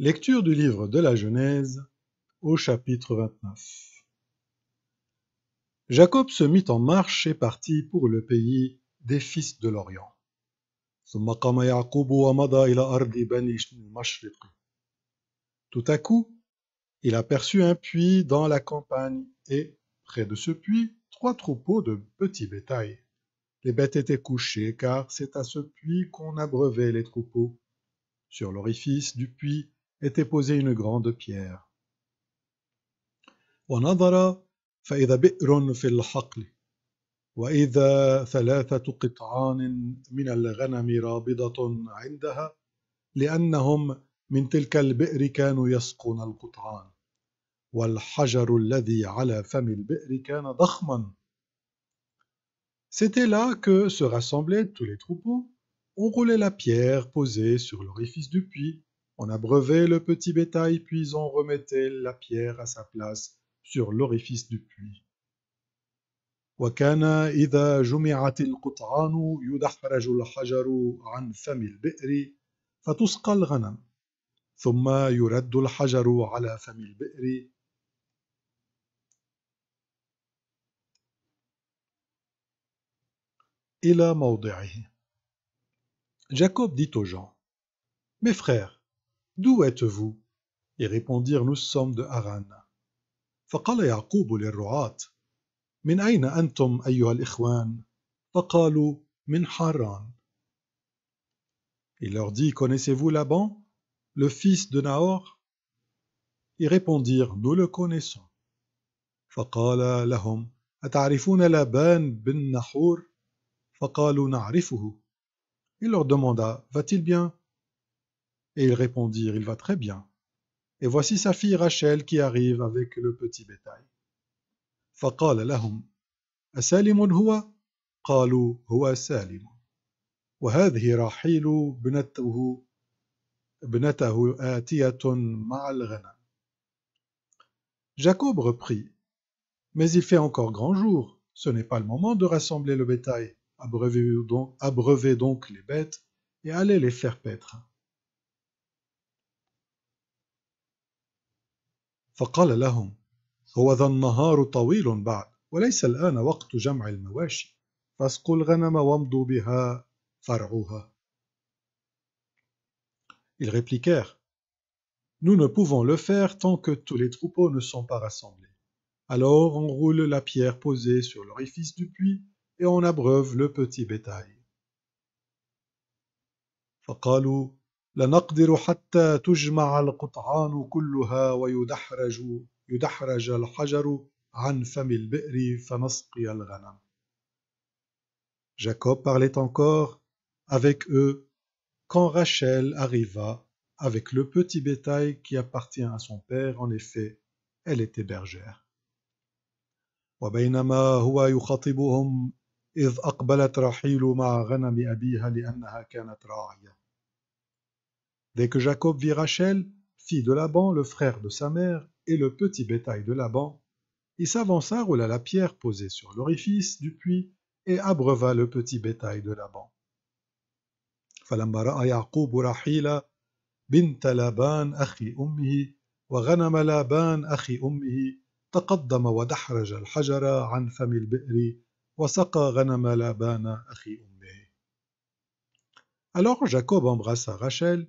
Lecture du livre de la Genèse au chapitre 29. Jacob se mit en marche et partit pour le pays des fils de l'Orient. Tout à coup, il aperçut un puits dans la campagne et, près de ce puits, trois troupeaux de petits bétail. Les bêtes étaient couchées car c'est à ce puits qu'on abreuvait les troupeaux. Sur l'orifice du puits, était posée une grande pierre. ونظر فإذا بئر في الحقل وإذا ثلاثة قطعان من الغنم رابضة عندها لأنهم من تلك البئر كانوا يسقون القطعان والحجر الذي على فم البئر كان ضخما C'était là que se rassemblaient tous les troupeaux. On roulait la pierre posée sur l'orifice du puits on abreuvait le petit bétail, puis on remettait la pierre à sa place sur l'orifice du puits. وكان إذا جمعت القطعان يدحرج الحجر عن فم البئر فتسقى الغنم ثم يرد الحجر على فم البئر إلى موضعه. Jacob dit aux gens Mes frères, D'où êtes-vous Ils répondirent Nous sommes de Haran. فقال يعقوب للرعاة من أين أنتم أيها الإخوان؟ فقالوا من حاران. Il leur dit Connaissez-vous Laban, le fils de Nahor Ils répondirent Nous le connaissons. فقال لهم أتعرفون لابان بن نحور؟ فقالوا نعرفه. Il leur demanda Va-t-il bien et ils répondirent, Il va très bien. Et voici sa fille Rachel qui arrive avec le petit bétail. Jacob reprit Mais il fait encore grand jour, ce n'est pas le moment de rassembler le bétail, abreuvez donc, abreuvez donc les bêtes et allez les faire paître. Ils répliquèrent Nous ne pouvons le faire tant que tous les troupeaux ne sont pas rassemblés. Alors on roule la pierre posée sur l'orifice du puits et on abreuve le petit bétail. لنقدر حتى تجمع القطعان كلها ويدحرج يدحرج الحجر عن فم البئر فنسقي الغنم. Jacob parlait encore avec eux quand Rachel arriva avec le petit bétail qui appartient à son père. En effet, elle était bergère. وبينما هو يخاطبهم إذ أقبلت رحيل مع غنم أبيها لأنها كانت راعية. Dès que Jacob vit Rachel, fille de Laban, le frère de sa mère, et le petit bétail de Laban, il s'avança, roula la pierre posée sur l'orifice du puits, et abreuva le petit bétail de Laban. Alors Jacob embrassa Rachel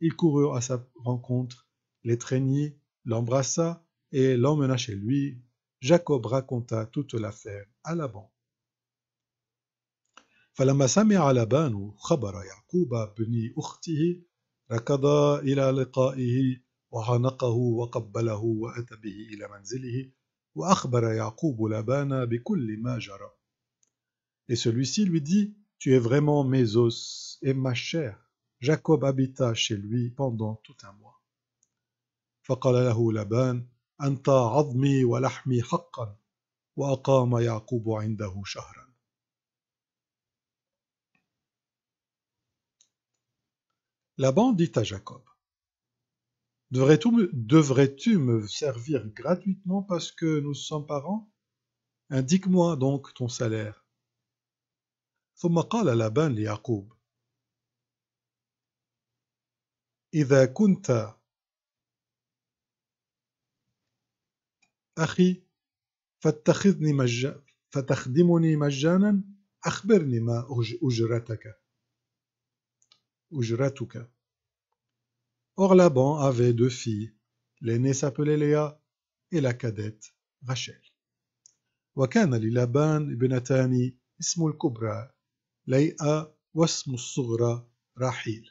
il courut à sa rencontre, l'étreignit, l'embrassa et l'emmena chez lui. Jacob raconta toute l'affaire à Laban. فلما سمع لبان خبر يعقوب بن أخته ركض إلى لقائه وعانقه وقبله وأتى به إلى منزله وأخبر يعقوب لبان بكل ما جرى. Et celui-ci lui dit, Tu es vraiment mes os et ma chair. Jacob habita chez lui pendant tout un mois. la له Laban dit à Jacob Devrais-tu me, servir gratuitement parce que nous sommes parents Indique-moi donc ton salaire. ثم إذا كنت أخي فاتخذني مج... فتخدمني مجانا أخبرني ما أجرتك أجرتك Or Laban avait deux filles, l'aînée s'appelait Léa et la cadette Rachel. وكان للابان ابنتان اسم الكبرى ليئة واسم الصغرى راحيل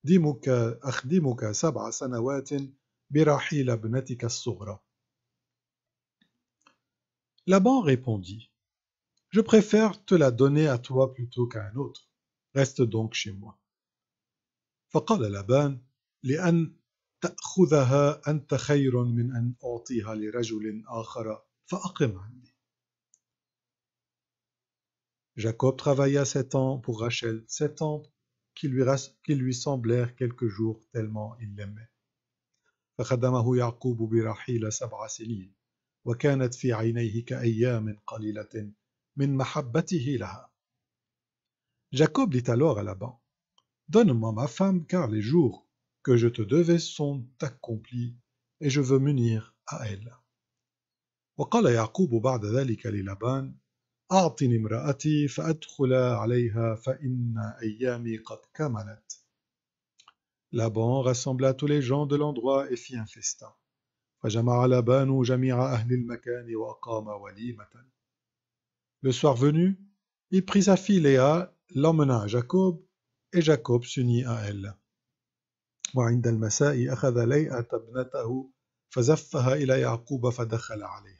« Dîmo-ka, akh sab'a sanawatin, birahi lab'natika assogra. » Laban répondit, « Je préfère te la donner à toi plutôt qu'à un autre. Reste donc chez moi. » Faqala Laban, « Lé'an ta'khudaha anta khayrun min an an'ortiha li rajoulin akhara, fa'aqimani. » Jacob travailla sept ans, pour Rachel sept ans qui lui, qui lui semblèrent quelques jours tellement il l'aimait. Jacob dit alors à Laban Donne-moi ma femme, car les jours que je te devais sont accomplis, et je veux m'unir à elle. وقال يعقوب بعد ذلك أعطني امرأتي فأدخل عليها فإن أيامي قد كملت. Laban rassembla tous les gens de l'endroit et fit un festin. فجمع لبان جميع أهل المكان وأقام وليمة. Le soir venu, il prit sa fille Léa, l'emmena à Jacob, et Jacob s'unit à elle. وعند المساء أخذ ليئة ابنته فزفها إلى يعقوب فدخل عليها.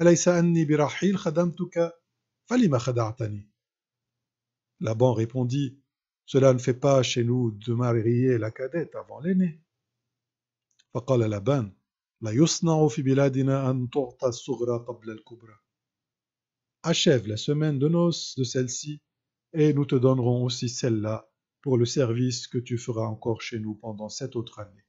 Laban répondit Cela ne fait pas chez nous de marier la cadette avant l'aînée. Achève la semaine de noces de celle-ci et nous te donnerons aussi celle-là pour le service que tu feras encore chez nous pendant cette autre année.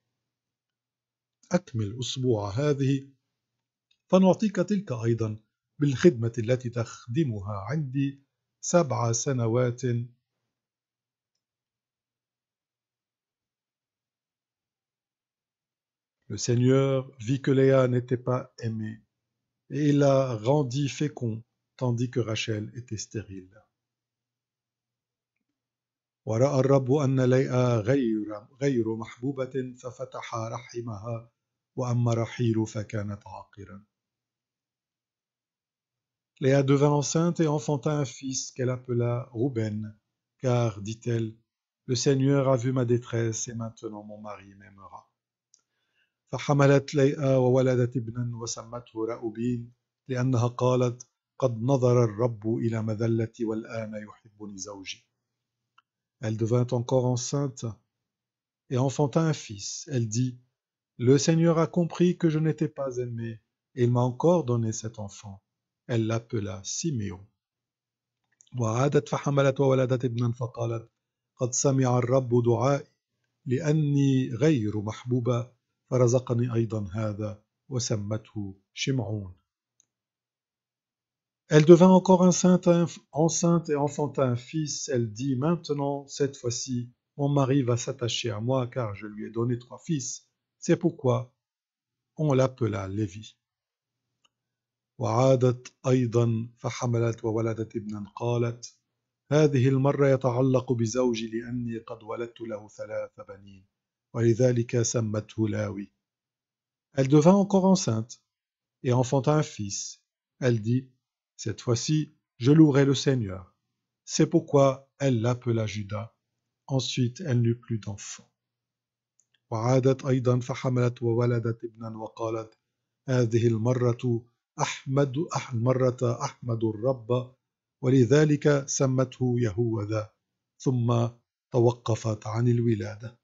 فنعطيك تلك أيضا بالخدمة التي تخدمها عندي سبع سنوات Le Seigneur vit que Léa n'était pas aimée, et il la rendit fécond, tandis que Rachel était stérile. ورأى الرب أن ليئة غير غير محبوبة ففتح رحمها وأما رحيل فكانت عاقرا Léa devint enceinte et enfanta un fils qu'elle appela Ruben, car, dit-elle, le Seigneur a vu ma détresse et maintenant mon mari m'aimera. Elle devint encore enceinte et enfanta un fils. Elle dit Le Seigneur a compris que je n'étais pas aimée et il m'a encore donné cet enfant elle l'appela Siméon. Elle devint encore enceinte, enceinte et enfantin, un fils. Elle dit Maintenant, cette fois-ci, mon mari va s'attacher à moi car je lui ai donné trois fils. C'est pourquoi on l'appela Lévi. وعادت أيضا فحملت وولدت ابنا قالت هذه المرة يتعلق بزوجي لأني قد ولدت له ثلاث بنين ولذلك سمته لاوي Elle devint encore enceinte et enfanta un fils. Elle dit Cette fois-ci, je louerai le Seigneur. C'est pourquoi elle l'appela Judas. Ensuite, elle n'eut plus d'enfant. وعادت أيضا فحملت وولدت ابنا وقالت هذه المرة أحمد مرة أحمد الرب ولذلك سمته يهوذا ثم توقفت عن الولاده